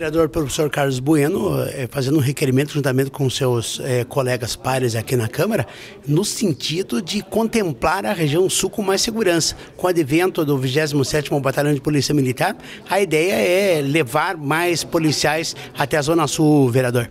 vereador professor Carlos Bueno, eh, fazendo um requerimento juntamente com seus eh, colegas pares aqui na Câmara, no sentido de contemplar a região sul com mais segurança. Com o advento do 27º Batalhão de Polícia Militar, a ideia é levar mais policiais até a zona sul, vereador.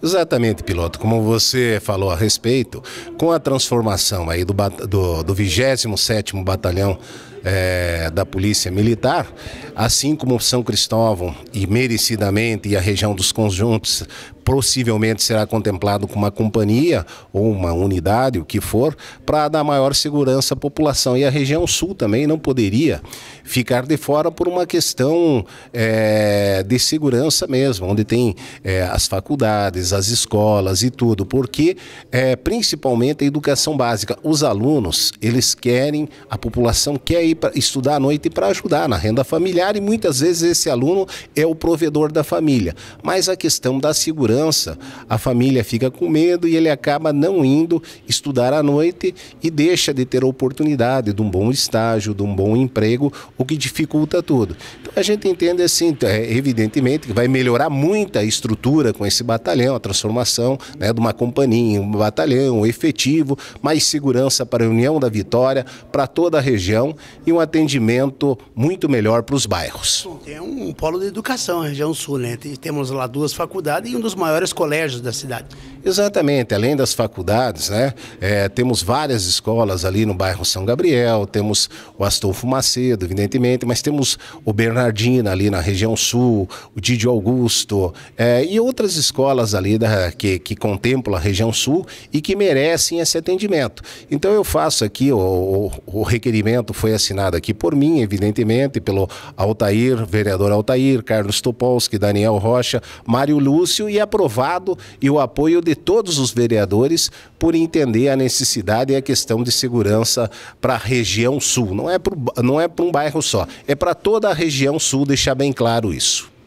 Exatamente, piloto. Como você falou a respeito, com a transformação aí do, do, do 27º Batalhão é, da Polícia Militar, assim como São Cristóvão e merecidamente e a região dos conjuntos possivelmente será contemplado com uma companhia ou uma unidade, o que for, para dar maior segurança à população. E a região sul também não poderia ficar de fora por uma questão é, de segurança mesmo, onde tem é, as faculdades, as escolas e tudo, porque é, principalmente a educação básica, os alunos, eles querem, a população quer ir pra, estudar à noite para ajudar na renda familiar e muitas vezes esse aluno é o provedor da família. Mas a questão da segurança, a família fica com medo e ele acaba não indo estudar à noite e deixa de ter a oportunidade de um bom estágio, de um bom emprego, o que dificulta tudo. Então a gente entende assim, é, evidentemente que vai melhorar muito a estrutura com esse batalhão, a transformação né, de uma companhia, um batalhão efetivo, mais segurança para a União da Vitória, para toda a região e um atendimento muito melhor para os bairros. É tem um polo de educação na região sul, né? Temos lá duas faculdades e um dos maiores colégios da cidade. Exatamente, além das faculdades, né, é, temos várias escolas ali no bairro São Gabriel, temos o Astolfo Macedo, evidentemente, mas temos o Bernardina ali na região sul, o Didi Augusto é, e outras escolas ali da, que, que contemplam a região sul e que merecem esse atendimento. Então eu faço aqui, o, o, o requerimento foi assinado aqui por mim, evidentemente, pelo Altair, vereador Altair, Carlos Topolski, Daniel Rocha, Mário Lúcio e aprovado e o apoio de todos os vereadores por entender a necessidade e a questão de segurança para a região sul. Não é para é um bairro só, é para toda a região sul, deixar bem claro isso.